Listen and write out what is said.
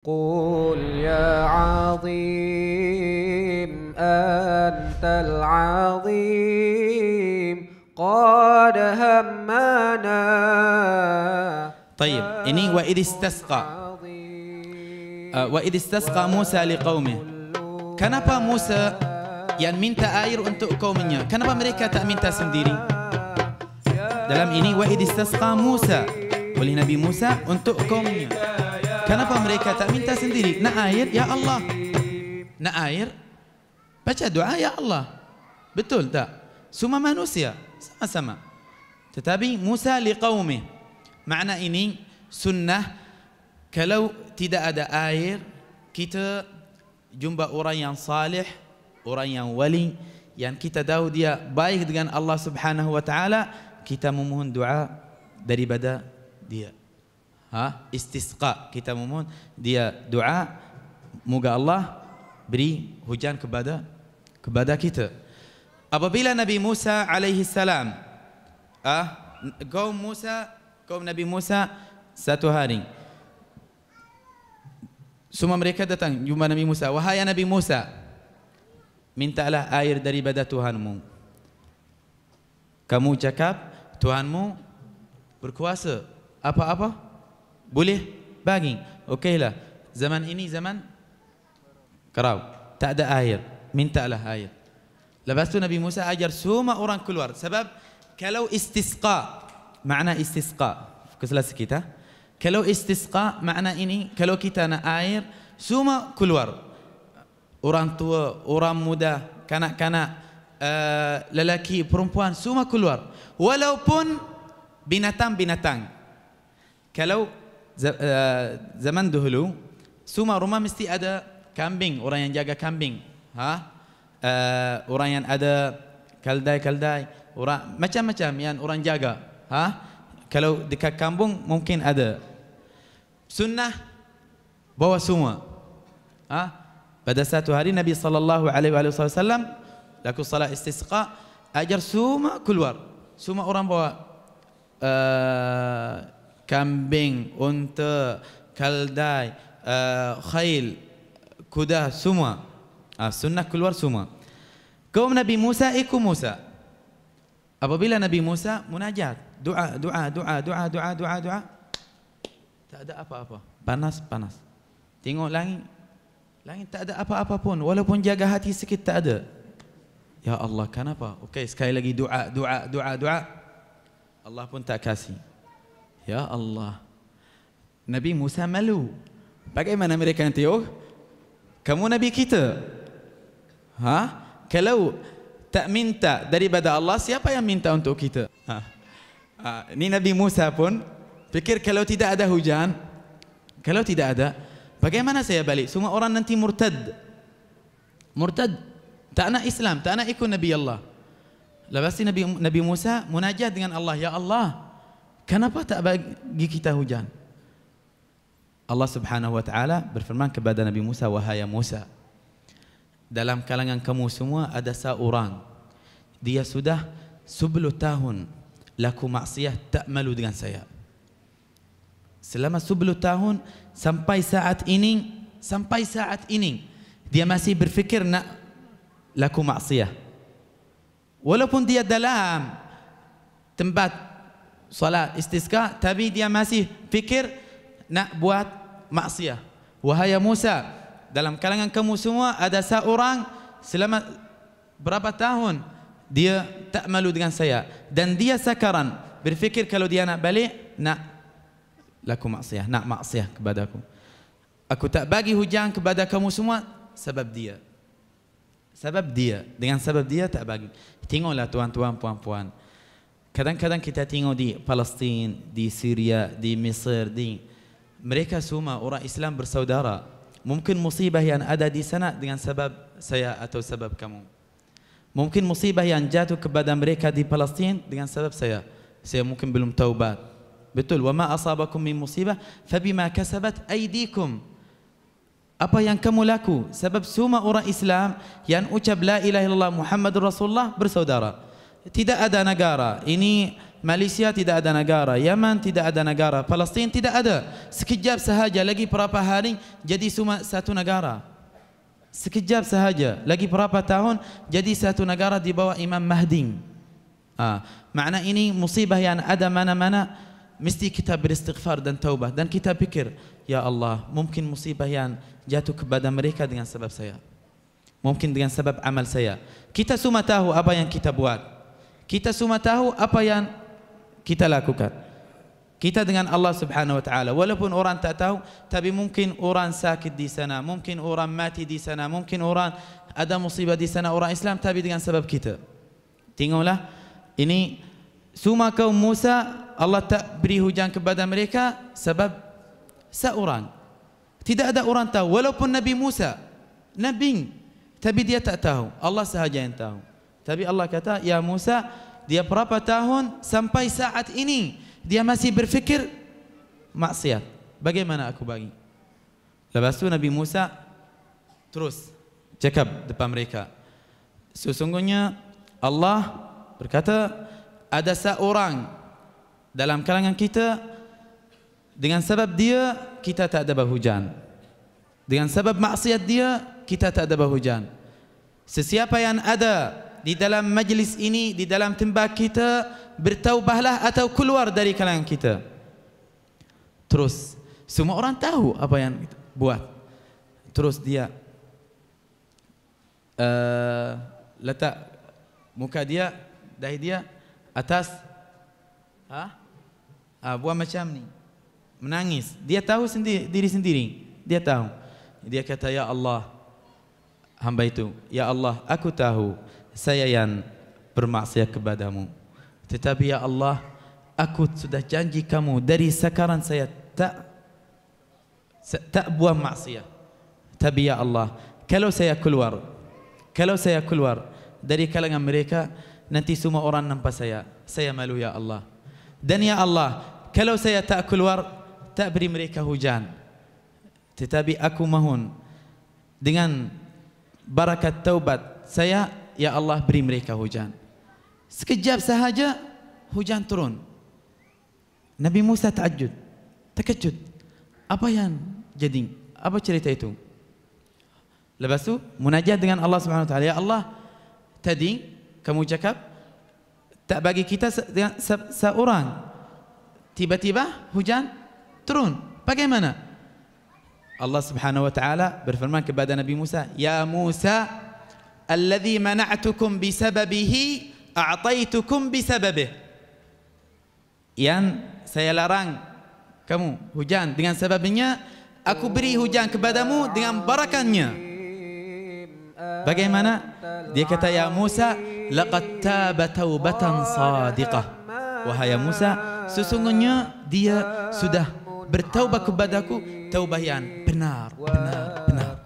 قل يا عظيم أنت العظيم قد همنا طيب إني وإذ استسقى آه، وإذ استسقى موسى لقومه كنبا موسى يعني من تآير أنت قومنا كنبا مريكا تأمين تاسم ديري دلم إني وإذ استسقى موسى ولنبي موسى أنت قومنا Kenapa mereka tak minta sendiri? Nak air? Ya Allah. Nak air? Baca doa ya Allah. Betul tak? Semua manusia sama-sama. Tetapi Musa liqaumi. Makna ini sunnah kalau tidak ada air kita jumpa orang yang salih, orang yang wali yang kita tahu dia baik dengan Allah Subhanahu wa taala, kita memohon doa daripada dia ha, istisqa kita memohon dia doa moga Allah beri hujan kepada kepada kita apabila Nabi Musa alaihi salam ah ha, kaum Musa kaum Nabi Musa satu hari semua mereka datang jumpa Nabi Musa wahai ya Nabi Musa mintalah air dari daripada Tuhanmu kamu cakap Tuhanmu berkuasa apa-apa boleh bagi okeylah zaman ini zaman kerau tak ada air mintalah air lepas tu Nabi Musa ajar semua orang keluar sebab kalau istisqa makna istisqa keselas kita ha? kalau istisqa makna ini kalau kita nak air semua keluar orang tua orang muda kanak-kanak uh, lelaki perempuan semua keluar walaupun binatang binatang kalau Eh, zaman dahulu semua rumah mesti ada kambing orang yang jaga kambing ha uh, orang yang ada keldai keldai orang macam-macam yang orang jaga ha kalau dekat kampung mungkin ada sunnah bawa semua ha pada satu hari Nabi sallallahu alaihi wasallam laku salat istisqa ajar semua keluar semua orang bawa uh, kambing, unta, keldai, uh, eh, khail, kuda, semua. Uh, sunnah keluar semua. Kaum Nabi Musa ikut Musa. Apabila Nabi Musa munajat, doa, doa, doa, doa, doa, doa, doa. Tak ada apa-apa. Panas, panas. Tengok langit. Langit tak ada apa-apa pun. Walaupun jaga hati sikit tak ada. Ya Allah, kenapa? Okey, sekali lagi doa, doa, doa, doa. Allah pun tak kasih. Ya Allah. Nabi Musa malu. Bagaimana mereka nanti? Oh, kamu Nabi kita. Ha? Kalau tak minta daripada Allah, siapa yang minta untuk kita? Ha? Ha, ini Nabi Musa pun fikir kalau tidak ada hujan, kalau tidak ada, bagaimana saya balik? Semua orang nanti murtad. Murtad. Tak nak Islam, tak nak ikut Nabi Allah. Lepas Nabi, Nabi Musa munajat dengan Allah. Ya Allah, Kenapa tak bagi kita hujan? Allah Subhanahu wa taala berfirman kepada Nabi Musa wahai ya Musa dalam kalangan kamu semua ada seorang dia sudah 10 tahun laku maksiat tak malu dengan saya. Selama 10 tahun sampai saat ini sampai saat ini dia masih berfikir nak laku maksiat. Walaupun dia dalam tempat solat istisqa tapi dia masih fikir nak buat maksiat wahai Musa dalam kalangan kamu semua ada seorang selama berapa tahun dia tak malu dengan saya dan dia sekarang berfikir kalau dia nak balik nak laku maksiat nak maksiat kepada aku aku tak bagi hujan kepada kamu semua sebab dia sebab dia dengan sebab dia tak bagi tengoklah tuan-tuan puan-puan Kadang-kadang kita tengok di Palestin, di Syria, di Mesir, di mereka semua orang Islam bersaudara. Mungkin musibah yang ada di sana dengan sebab saya atau sebab kamu. Mungkin musibah yang jatuh kepada mereka di Palestin dengan sebab saya. Saya mungkin belum taubat. Betul. Wa ma asabakum min musibah fabima kasabat aydikum. Apa yang kamu laku sebab semua orang Islam yang ucap la ilaha illallah Muhammadur Rasulullah bersaudara tidak ada negara. Ini Malaysia tidak ada negara, Yaman tidak ada negara, Palestin tidak ada. Sekejap sahaja lagi berapa hari jadi cuma satu negara. Sekejap sahaja lagi berapa tahun jadi satu negara di bawah Imam Mahdi. Ah, makna ini musibah yang ada mana-mana mesti kita beristighfar dan taubat dan kita pikir ya Allah mungkin musibah yang jatuh kepada mereka dengan sebab saya mungkin dengan sebab amal saya kita semua tahu apa yang kita buat kita semua tahu apa yang kita lakukan. Kita dengan Allah Subhanahu wa taala. Walaupun orang tak tahu, tapi mungkin orang sakit di sana, mungkin orang mati di sana, mungkin orang ada musibah di sana orang Islam tapi dengan sebab kita. Tengoklah ini semua kaum Musa Allah tak beri hujan kepada mereka sebab seorang. Tidak ada orang tahu walaupun Nabi Musa Nabi tapi dia tak tahu. Allah sahaja yang tahu. Tapi Allah kata, "Ya Musa, dia berapa tahun sampai saat ini dia masih berfikir maksiat. Bagaimana aku bagi?" Lepas itu Nabi Musa terus cakap depan mereka. Sesungguhnya Allah berkata, "Ada seorang dalam kalangan kita dengan sebab dia kita tak ada hujan. Dengan sebab maksiat dia kita tak ada hujan. Sesiapa yang ada di dalam majlis ini, di dalam tempat kita, bertaubahlah atau keluar dari kalangan kita. Terus, semua orang tahu apa yang kita buat. Terus dia uh, letak muka dia, dah dia, atas. Ha? Ha, buat macam ni. Menangis. Dia tahu sendiri, diri sendiri. Dia tahu. Dia kata, Ya Allah, hamba itu, Ya Allah, aku tahu saya yang bermaksiat kepadamu. Tetapi ya Allah, aku sudah janji kamu dari sekarang saya tak tak buat maksiat. Tapi ya Allah, kalau saya keluar, kalau saya keluar dari kalangan mereka, nanti semua orang nampak saya. Saya malu ya Allah. Dan ya Allah, kalau saya tak keluar, tak beri mereka hujan. Tetapi aku Mahun dengan barakat taubat saya Ya Allah beri mereka hujan. Sekejap sahaja hujan turun. Nabi Musa terkejut. Terkejut. Apa yang jadi? Apa cerita itu? Lepas tu munajat dengan Allah Subhanahu Ya Allah tadi kamu cakap tak bagi kita seorang se- se- tiba-tiba hujan turun. Bagaimana? Allah Subhanahu Wa Taala berfirman kepada Nabi Musa. Ya Musa الذي منعتكم بسببه أعطيتكم بسببه yang saya larang kamu hujan dengan sebabnya aku beri hujan kepadamu dengan barakannya bagaimana dia kata ya Musa laqad taba taubatan sadiqah wahai ya Musa sesungguhnya dia sudah bertaubat kepadaku taubah yang benar benar benar